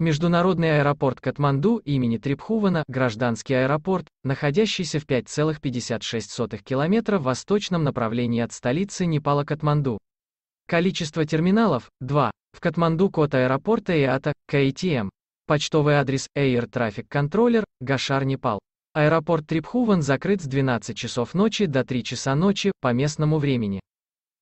Международный аэропорт Катманду имени Трипхувана, гражданский аэропорт, находящийся в 5,56 километра в восточном направлении от столицы Непала Катманду. Количество терминалов – 2. В Катманду код аэропорта ИАТА, КАТМ. Эм. Почтовый адрес Air Traffic Controller, Гашар, Непал. Аэропорт Трипхуван закрыт с 12 часов ночи до 3 часа ночи по местному времени.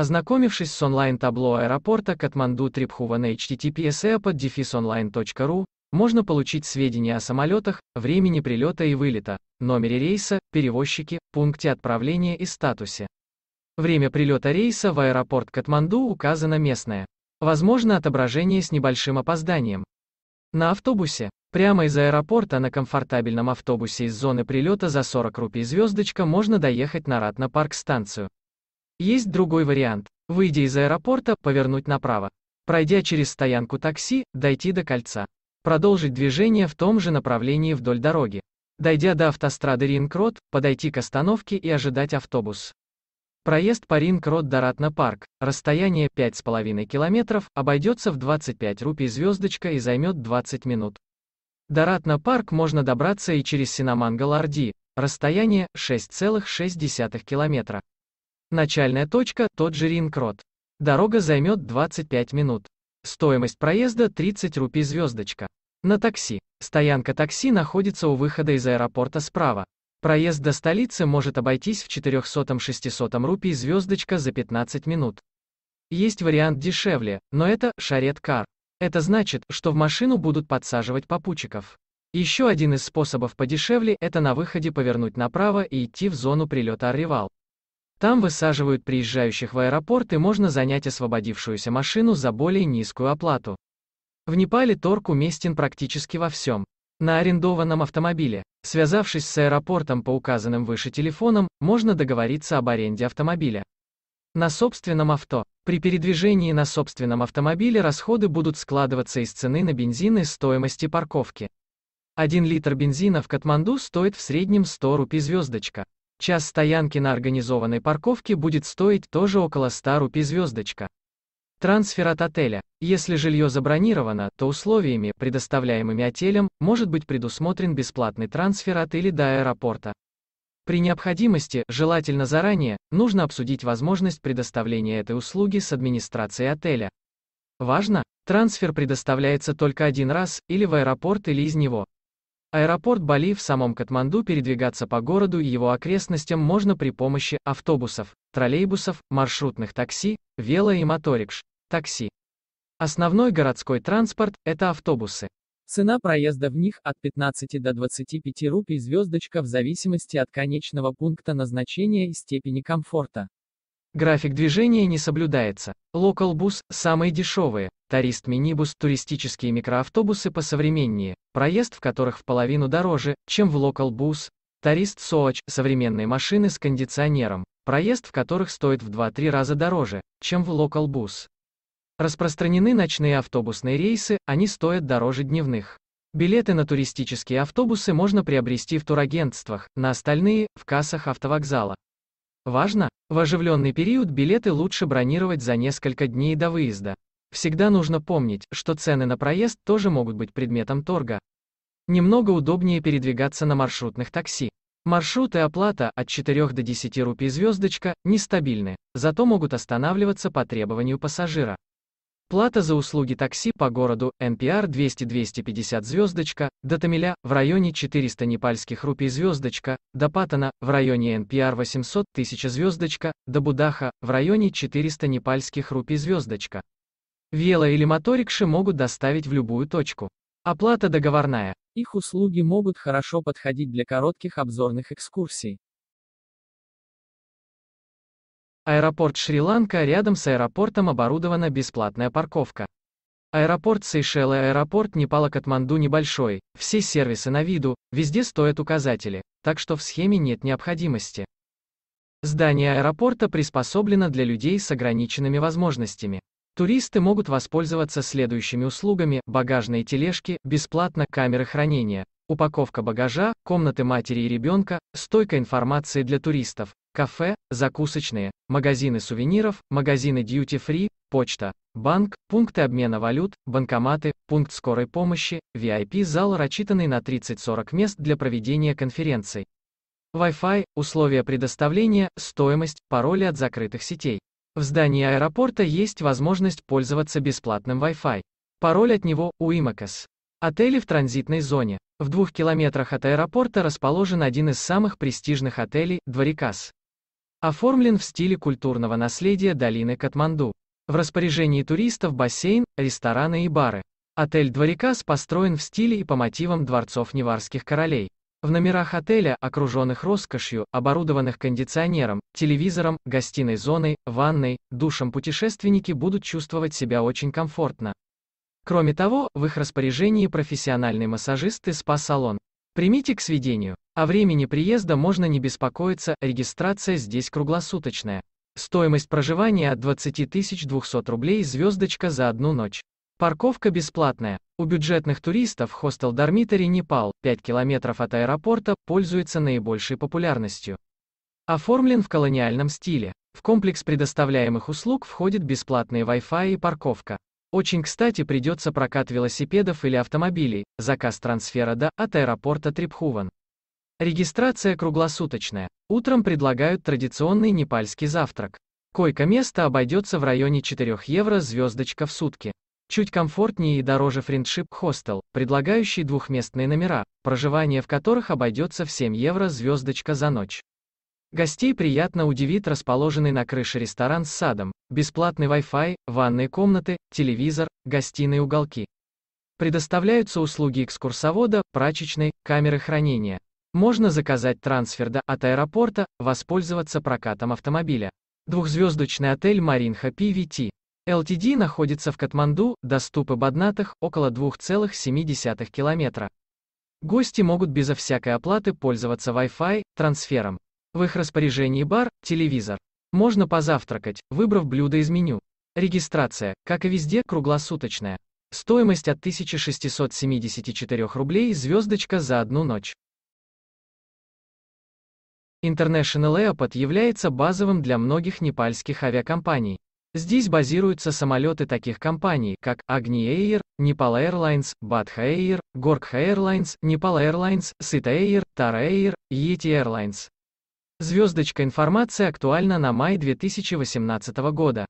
Ознакомившись с онлайн-табло аэропорта Катманду Трипхуван https://online.ru, можно получить сведения о самолетах, времени прилета и вылета, номере рейса, перевозчике, пункте отправления и статусе. Время прилета рейса в аэропорт Катманду указано местное. Возможно отображение с небольшим опозданием. На автобусе. Прямо из аэропорта на комфортабельном автобусе из зоны прилета за 40 рупий звездочка можно доехать на Ратно-парк-станцию. Есть другой вариант. Выйдя из аэропорта, повернуть направо. Пройдя через стоянку такси, дойти до кольца. Продолжить движение в том же направлении вдоль дороги. Дойдя до автострады ринг подойти к остановке и ожидать автобус. Проезд по ринг до Ратна-парк, расстояние 5,5 километров, обойдется в 25 рупий звездочка и займет 20 минут. До Ратна-парк можно добраться и через Синамангал-Орди, расстояние 6,6 километра. Начальная точка – тот же Ринкрот. Дорога займет 25 минут. Стоимость проезда 30 рупий звездочка. На такси. Стоянка такси находится у выхода из аэропорта справа. Проезд до столицы может обойтись в 400-600 рупий звездочка за 15 минут. Есть вариант дешевле, но это шарет-кар. Это значит, что в машину будут подсаживать попутчиков. Еще один из способов подешевле – это на выходе повернуть направо и идти в зону прилета Арривал. Там высаживают приезжающих в аэропорт и можно занять освободившуюся машину за более низкую оплату. В Непале торг уместен практически во всем. На арендованном автомобиле, связавшись с аэропортом по указанным выше телефонам, можно договориться об аренде автомобиля. На собственном авто. При передвижении на собственном автомобиле расходы будут складываться из цены на бензин и стоимости парковки. Один литр бензина в Катманду стоит в среднем 100 рупий звездочка. Час стоянки на организованной парковке будет стоить тоже около 100 рупий звездочка. Трансфер от отеля. Если жилье забронировано, то условиями, предоставляемыми отелем, может быть предусмотрен бесплатный трансфер от или до аэропорта. При необходимости, желательно заранее, нужно обсудить возможность предоставления этой услуги с администрацией отеля. Важно, трансфер предоставляется только один раз, или в аэропорт, или из него. Аэропорт Бали в самом Катманду передвигаться по городу и его окрестностям можно при помощи автобусов, троллейбусов, маршрутных такси, вело и моторикш, такси. Основной городской транспорт – это автобусы. Цена проезда в них от 15 до 25 рупий звездочка в зависимости от конечного пункта назначения и степени комфорта. График движения не соблюдается. Локалбус – самые дешевые, Тарист Минибус – туристические микроавтобусы посовременнее, проезд в которых в половину дороже, чем в Локалбус. Тарист Соач – современные машины с кондиционером, проезд в которых стоит в 2-3 раза дороже, чем в Локалбус. Распространены ночные автобусные рейсы, они стоят дороже дневных. Билеты на туристические автобусы можно приобрести в турагентствах, на остальные – в кассах автовокзала. Важно, в оживленный период билеты лучше бронировать за несколько дней до выезда. Всегда нужно помнить, что цены на проезд тоже могут быть предметом торга. Немного удобнее передвигаться на маршрутных такси. Маршруты оплата от 4 до 10 рупий звездочка нестабильны, зато могут останавливаться по требованию пассажира. Плата за услуги такси по городу, NPR 200-250 звездочка, до Тамиля, в районе 400 непальских рупий звездочка, до Патана, в районе NPR 800 тысяч звездочка, до Будаха, в районе 400 непальских рупий звездочка. Вело или моторикши могут доставить в любую точку. Оплата договорная. Их услуги могут хорошо подходить для коротких обзорных экскурсий, Аэропорт Шри-Ланка рядом с аэропортом оборудована бесплатная парковка. Аэропорт Сейшелы аэропорт Непала Катманду небольшой, все сервисы на виду, везде стоят указатели, так что в схеме нет необходимости. Здание аэропорта приспособлено для людей с ограниченными возможностями. Туристы могут воспользоваться следующими услугами, багажные тележки, бесплатно, камеры хранения, упаковка багажа, комнаты матери и ребенка, стойка информации для туристов, кафе, закусочные, магазины сувениров, магазины дьюти-фри, почта, банк, пункты обмена валют, банкоматы, пункт скорой помощи, VIP-зал, рассчитанный на 30-40 мест для проведения конференций. Wi-Fi, условия предоставления, стоимость, пароли от закрытых сетей. В здании аэропорта есть возможность пользоваться бесплатным Wi-Fi. Пароль от него – у Уимакас. Отели в транзитной зоне. В двух километрах от аэропорта расположен один из самых престижных отелей – Дворикас. Оформлен в стиле культурного наследия долины Катманду. В распоряжении туристов бассейн, рестораны и бары. Отель «Дворикас» построен в стиле и по мотивам дворцов неварских королей. В номерах отеля, окруженных роскошью, оборудованных кондиционером, телевизором, гостиной зоной, ванной, душем путешественники будут чувствовать себя очень комфортно. Кроме того, в их распоряжении профессиональный массажист и спа-салон. Примите к сведению. О времени приезда можно не беспокоиться, регистрация здесь круглосуточная. Стоимость проживания от 20 200 рублей звездочка за одну ночь. Парковка бесплатная. У бюджетных туристов хостел Дармитари Непал, 5 километров от аэропорта, пользуется наибольшей популярностью. Оформлен в колониальном стиле. В комплекс предоставляемых услуг входит бесплатный Wi-Fi и парковка. Очень кстати придется прокат велосипедов или автомобилей, заказ трансфера до от аэропорта Трипхуван. Регистрация круглосуточная. Утром предлагают традиционный непальский завтрак. Койко-место обойдется в районе 4 евро звездочка в сутки. Чуть комфортнее и дороже френдшип хостел, предлагающий двухместные номера, проживание в которых обойдется в 7 евро звездочка за ночь. Гостей приятно удивит расположенный на крыше ресторан с садом, бесплатный Wi-Fi, ванные комнаты, телевизор, гостиные уголки. Предоставляются услуги экскурсовода, прачечной, камеры хранения. Можно заказать трансфер до от аэропорта, воспользоваться прокатом автомобиля. Двухзвездочный отель Маринха PVT. LTD находится в Катманду, до ступы Баднатых, около 2,7 километра. Гости могут безо всякой оплаты пользоваться Wi-Fi, трансфером. В их распоряжении бар, телевизор. Можно позавтракать, выбрав блюдо из меню. Регистрация, как и везде, круглосуточная. Стоимость от 1674 рублей звездочка за одну ночь. International Airport является базовым для многих непальских авиакомпаний. Здесь базируются самолеты таких компаний, как Agni Air, Nepal Airlines, Badha Air, Gorkha Airlines, Nepal Airlines, Sita Air, Tara Air, Yeti Airlines. Звездочка информация актуальна на май 2018 года.